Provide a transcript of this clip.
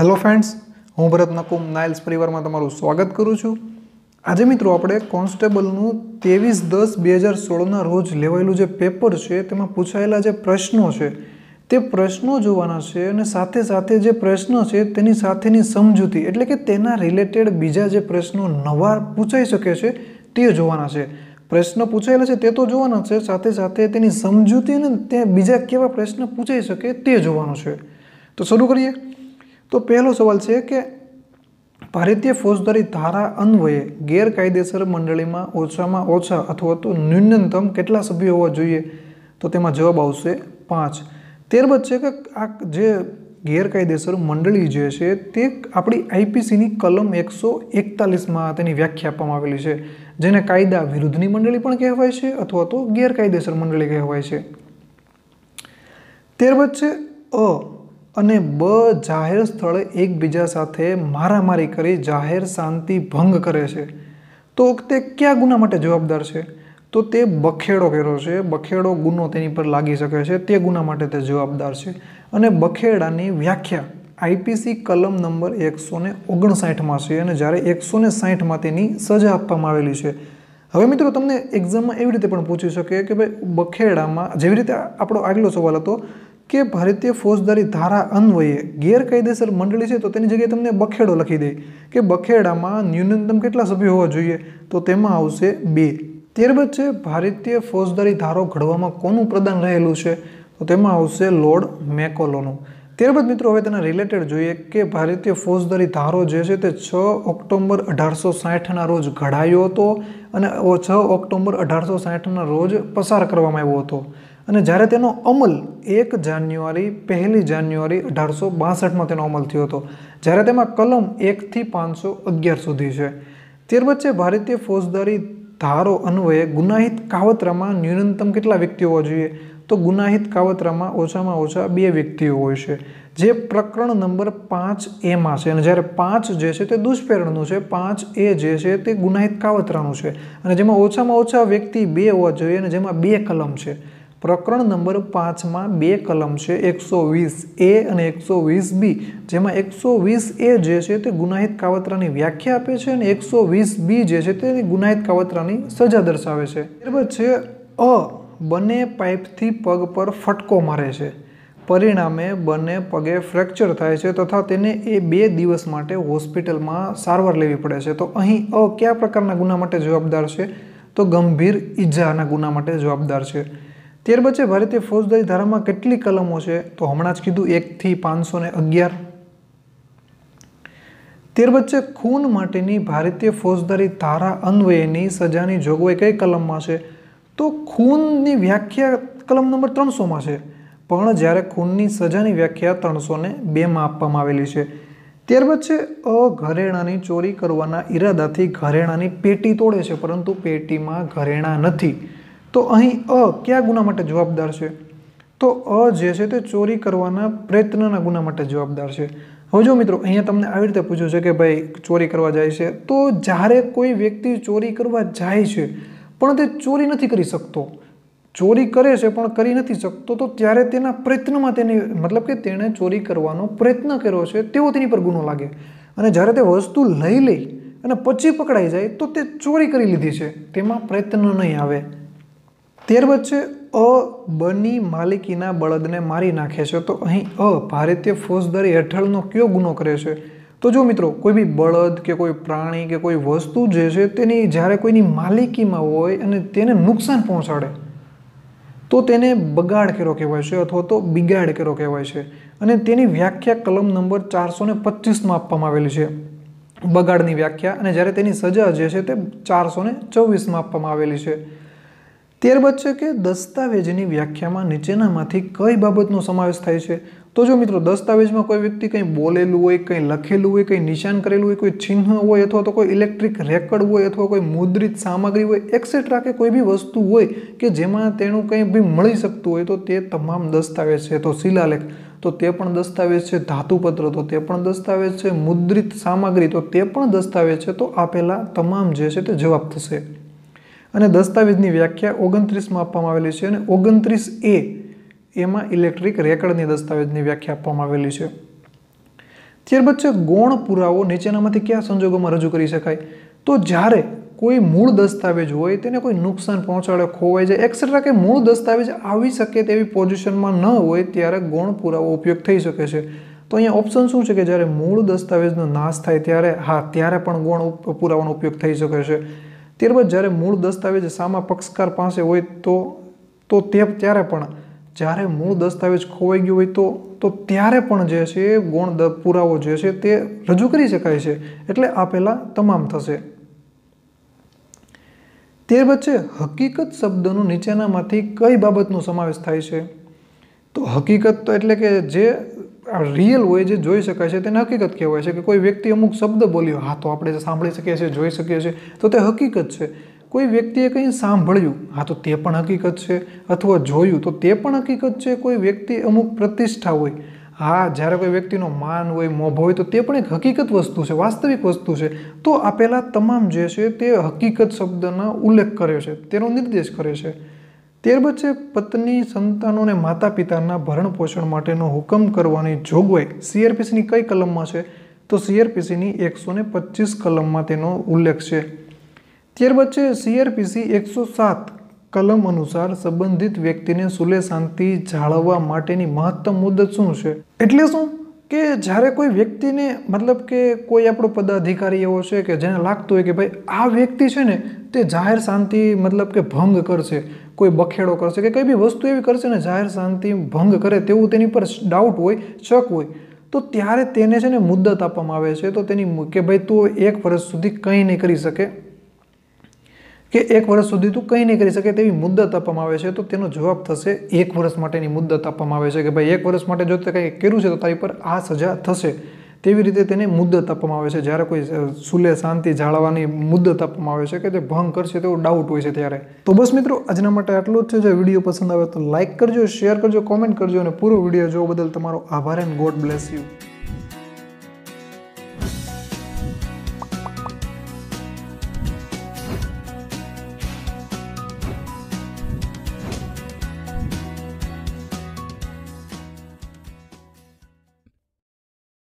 hello friends હું ભરત Nakum Niles પરિવારમાં તમારું સ્વાગત કરું છું આજે મિત્રો આપણે કોન્સ્ટેબલનું ત્રેવીસ દસ બે હજાર સોળના રોજ લેવાયેલું જે પેપર છે તેમાં પૂછાયેલા જે પ્રશ્નો છે તે પ્રશ્નો જોવાના છે અને સાથે સાથે જે પ્રશ્ન છે તેની સાથેની સમજૂતી એટલે કે તેના રિલેટેડ બીજા જે પ્રશ્નો નવા પૂછાઈ શકે છે તે જોવાના છે પ્રશ્ન પૂછાયેલા છે તે તો જોવાના છે સાથે સાથે તેની સમજૂતી અને તે બીજા કેવા પ્રશ્ન પૂછાઈ શકે તે જોવાનો છે તો શરૂ કરીએ તો પહેલો સવાલ છે કે ભારતીય ફોજદારી ધારા અન્વયે ગેરકાયદેસર મંડળીમાં ઓછામાં ઓછા અથવા તો ન્યૂનતમ કેટલા સભ્યો હોવા જોઈએ તો તેમાં જવાબ આવશે પાંચ ત્યારબાદ છે કે આ જે ગેરકાયદેસર મંડળી જે છે તે આપણી આઈપીસીની કલમ એકસો એકતાલીસમાં તેની વ્યાખ્યા આપવામાં આવેલી છે જેને કાયદા વિરુદ્ધની મંડળી પણ કહેવાય છે અથવા તો ગેરકાયદેસર મંડળી કહેવાય છે ત્યારબાદ છે અ અને બ જાહેર સ્થળે એકબીજા સાથે મારામારી કરી જાહેર શાંતિ ભંગ કરે છે તો તે કયા ગુના માટે જવાબદાર છે તો તે બખેડો કર્યો છે બખેડો ગુનો તેની પર લાગી શકે છે તે ગુના માટે તે જવાબદાર છે અને બખેડાની વ્યાખ્યા આઈપીસી કલમ નંબર એકસો ને ઓગણસાઠમાં છે અને જ્યારે એકસો ને સાઠમાં તેની સજા આપવામાં આવેલી છે હવે મિત્રો તમને એક્ઝામમાં એવી રીતે પણ પૂછી શકે કે ભાઈ બખેડામાં જેવી રીતે આપણો આગલો સવાલ હતો કે ભારતીય ફોજદારી ધારા અન્વયે ગેરકાયદેસર મંડળી છે તો તેની જગ્યાએ તમને બખેડો લખી દે કે બખેડામાં ન્યૂનતમ કેટલા સભ્યો હોવા જોઈએ તો તેમાં આવશે બે ત્યારબાદ છે ભારતીય ફોજદારી ધારો ઘડવામાં કોનું પ્રદાન રહેલું છે તો તેમાં આવશે લોર્ડ મેકોલોનું ત્યારબાદ મિત્રો હવે તેના રિલેટેડ જોઈએ કે ભારતીય ફોજદારી ધારો જે છે તે છ ઓક્ટોબર અઢારસો સાઠના રોજ ઘડાયો હતો અને છ ઓક્ટોબર અઢારસો સાહીઠના રોજ પસાર કરવામાં આવ્યો હતો અને જ્યારે તેનો અમલ એક જાન્યુઆરી પહેલી જાન્યુઆરી અઢારસો બાસઠમાં તેનો અમલ થયો હતો જ્યારે તેમાં કલમ એકથી પાંચસો અગિયાર સુધી છે ત્યાર વચ્ચે ભારતીય ફોજદારી ધારો અન્વયે ગુનાહિત કાવતરામાં ન્યૂનતમ કેટલા વ્યક્તિઓ હોવા જોઈએ તો ગુનાહિત કાવતરામાં ઓછામાં ઓછા બે વ્યક્તિઓ હોય છે જે પ્રકરણ નંબર પાંચ એમાં છે અને જ્યારે પાંચ જે છે તે દુષ્પ્રેરણનું છે પાંચ એ જે છે તે ગુનાહિત કાવતરાનું છે અને જેમાં ઓછામાં ઓછા વ્યક્તિ બે હોવા જોઈએ અને જેમાં બે કલમ છે પ્રકરણ નંબર પાંચમાં બે કલમ છે એકસો વીસ એ અને એકસો વીસ બી જેમાં એકસો વીસ એ જે છે તે ગુનાહિત કાવતરાની વ્યાખ્યા આપે છે અને એકસો વીસ બી જે છે તે ગુનાહિત કાવતરાની સજા દર્શાવે છે ત્યારબાદ છે અ બંને પાઇપથી પગ પર ફટકો મારે છે પરિણામે બંને પગે ફ્રેક્ચર થાય છે તથા તેને એ બે દિવસ માટે હોસ્પિટલમાં સારવાર લેવી પડે છે તો અહીં અ કયા પ્રકારના ગુના માટે જવાબદાર છે તો ગંભીર ઈજાના ગુના માટે જવાબદાર છે ત્યારબાદ છે ભારતીય ફોજદારી ધારામાં કેટલી કલમો છે તો હમણાં જ કીધું એકથી પાંચસો ને અગિયાર ત્યારબાદ છે ખૂન માટેની ભારતીય ફોજદારી ધારા અન્વયેની સજાની જોગવાઈ કઈ કલમમાં છે તો ખૂનની વ્યાખ્યા કલમ નંબર ત્રણસોમાં છે પણ જ્યારે ખૂનની સજાની વ્યાખ્યા ત્રણસો ને બેમાં આપવામાં આવેલી છે ત્યાર વચ્ચે અઘરેણાની ચોરી કરવાના ઈરાદાથી ઘરેણાની પેટી તોડે છે પરંતુ પેટીમાં ઘરેણા નથી તો અહીં અ કયા ગુના માટે જવાબદાર છે તો અ જે છે તે ચોરી કરવાના પ્રયત્નના ગુના માટે જવાબદાર છે હવે જો મિત્રો અહીંયા તમને આવી રીતે પૂછ્યું છે કે ભાઈ ચોરી કરવા જાય છે તો જ્યારે કોઈ વ્યક્તિ ચોરી કરવા જાય છે પણ તે ચોરી નથી કરી શકતો ચોરી કરે છે પણ કરી નથી શકતો તો ત્યારે તેના પ્રયત્નમાં તેની મતલબ કે તેણે ચોરી કરવાનો પ્રયત્ન કર્યો છે તેવો તેની પર ગુનો લાગે અને જ્યારે તે વસ્તુ લઈ લે અને પછી પકડાઈ જાય તો તે ચોરી કરી લીધી છે તેમાં પ્રયત્ન નહીં આવે તેર વચ્ચે અ બની માલિકીના બળદને મારી નાખે છે તો અહીં અ ભારતીય ફોજદારી હેઠળનો કયો ગુનો કરે છે તો જો મિત્રો કોઈ બી બળદ કે કોઈ પ્રાણી કે કોઈ વસ્તુ જે છે તેની જ્યારે કોઈની માલિકીમાં હોય અને તેને નુકસાન પહોંચાડે તો તેને બગાડ કર્યો કહેવાય છે અથવા તો બિગાડ કેરો કહેવાય છે અને તેની વ્યાખ્યા કલમ નંબર ચારસો ને પચીસમાં આપવામાં આવેલી છે બગાડની વ્યાખ્યા અને જ્યારે તેની સજા જે છે તે ચારસો ને ચોવીસમાં આપવામાં આવેલી છે ત્યારબાદ છે કે દસ્તાવેજની વ્યાખ્યામાં નીચેનામાંથી કઈ બાબતનો સમાવેશ થાય છે તો જો મિત્રો દસ્તાવેજમાં કોઈ વ્યક્તિ કંઈ બોલેલું હોય કંઈ લખેલું હોય કંઈ નિશાન કરેલું હોય કોઈ ચિહ્ન હોય અથવા તો કોઈ ઇલેક્ટ્રિક રેકર્ડ હોય અથવા કોઈ મુદ્રિત સામગ્રી હોય એક્સેટ્રા કે કોઈ બી વસ્તુ હોય કે જેમાં તેનું કંઈ બી મળી શકતું હોય તો તે તમામ દસ્તાવેજ છે તો શિલાલેખ તો તે પણ દસ્તાવેજ છે ધાતુપત્ર તો તે પણ દસ્તાવેજ છે મુદ્રિત સામગ્રી તો તે પણ દસ્તાવેજ છે તો આપેલા તમામ જે છે તે જવાબ થશે અને દસ્તાવેજની વ્યાખ્યા ઓગણત્રીસમાં આપવામાં આવેલી છે અને ઓગણત્રીસ એ એમાં ઇલેક્ટ્રિક રેકર્ડની દસ્તાવેજની વ્યાખ્યા આપવામાં આવેલી છે ત્યારબાદ છે ગૌણ પુરાવો નીચેનામાંથી કયા સંજોગોમાં રજૂ કરી શકાય તો જ્યારે કોઈ મૂળ દસ્તાવેજ હોય તેને કોઈ નુકસાન પહોંચાડે ખોવાઈ જાય એક્સેટ્રા કે મૂળ દસ્તાવેજ આવી શકે તેવી પોઝિશનમાં ન હોય ત્યારે ગૌણ પુરાવો ઉપયોગ થઈ શકે છે તો અહીંયા ઓપ્શન શું છે કે જ્યારે મૂળ દસ્તાવેજનો નાશ થાય ત્યારે હા ત્યારે પણ ગૌણ પુરાવાનો ઉપયોગ થઈ શકે છે ત્યારબાદ જ્યારે મૂળ દસ્તાવેજ સામા પક્ષકાર પાસે હોય તો તો તે ત્યારે પણ જ્યારે મૂળ દસ્તાવેજ ખોવાઈ ગયો હોય તો તો ત્યારે પણ જે છે ગુણ પુરાવો જે છે તે રજૂ કરી શકાય છે એટલે આ પહેલાં તમામ થશે તે વચ્ચે હકીકત શબ્દનું નીચેનામાંથી કઈ બાબતનો સમાવેશ થાય છે તો હકીકત તો એટલે કે જે રિયલ હોય જે જોઈ શકાય છે તેને હકીકત કહેવાય છે કે કોઈ વ્યક્તિ અમુક શબ્દ બોલ્યો હા તો આપણે સાંભળી શકીએ છીએ જોઈ શકીએ છીએ તો તે હકીકત છે કોઈ વ્યક્તિએ કંઈ સાંભળ્યું હા તો તે પણ હકીકત છે અથવા જોયું તો તે પણ હકીકત છે કોઈ વ્યક્તિ અમુક પ્રતિષ્ઠા હોય હા જ્યારે કોઈ વ્યક્તિનો માન હોય મોભો હોય તો તે પણ એક હકીકત વસ્તુ છે વાસ્તવિક વસ્તુ છે તો આપેલા તમામ જે છે તે હકીકત શબ્દના ઉલ્લેખ કરે છે તેનો નિર્દેશ કરે છે ત્યારબાદ છે પત્ની સંતાનોને માતા પિતાના ભરણ પોષણ માટેનો હુકમ કરવાની જોગવાઈ સીઆરપીસીની કઈ કલમમાં છે તો સીઆરપીસીની એકસો ને પચીસ કલમમાં તેનો ઉલ્લેખ છે ત્યારબાદ છે સીઆરપીસી એકસો સાત કલમ અનુસાર સંબંધિત વ્યક્તિને સુલે શાંતિ જાળવવા માટેની મહત્તમ મુદત શું છે એટલે શું કે જ્યારે કોઈ વ્યક્તિને મતલબ કે કોઈ આપણો પદાધિકારી એવો છે કે જેને લાગતું હોય કે ભાઈ આ વ્યક્તિ છે ને તે જાહેર શાંતિ મતલબ કે ભંગ કરશે કોઈ બખેડો કરશે કે કંઈ બી વસ્તુ એવી કરશે ને જાહેર શાંતિ ભંગ કરે તેવું તેની પર ડાઉટ હોય શક હોય તો ત્યારે તેને છે ને મુદ્દત આપવામાં આવે છે તો તેની કે ભાઈ તું એક વર્ષ સુધી કંઈ નહીં કરી શકે કે એક વર્ષ સુધી તું કંઈ નહીં કરી શકે તેવી મુદ્દત આપવામાં આવે છે તો તેનો જવાબ થશે એક વર્ષ માટેની મુદ્દત આપવામાં આવે છે કે ભાઈ એક વર્ષ માટે જો તે કંઈ કર્યું છે તો તારી પર આ સજા થશે તેવી રીતે તેને મુદ્દત આપવામાં આવે છે જ્યારે કોઈ સુલે શાંતિ જાળવવાની મુદ્દત આપવામાં આવે છે કે જે ભંગ કરશે તેવો ડાઉટ હોય છે ત્યારે તો બસ મિત્રો આજના માટે આટલું જ છે જો વિડીયો પસંદ આવે તો લાઇક કરજો શેર કરજો કોમેન્ટ કરજો અને પૂરો વિડીયો જોવા બદલ તમારો આભાર એન્ડ ગોડ બ્લેસ યુ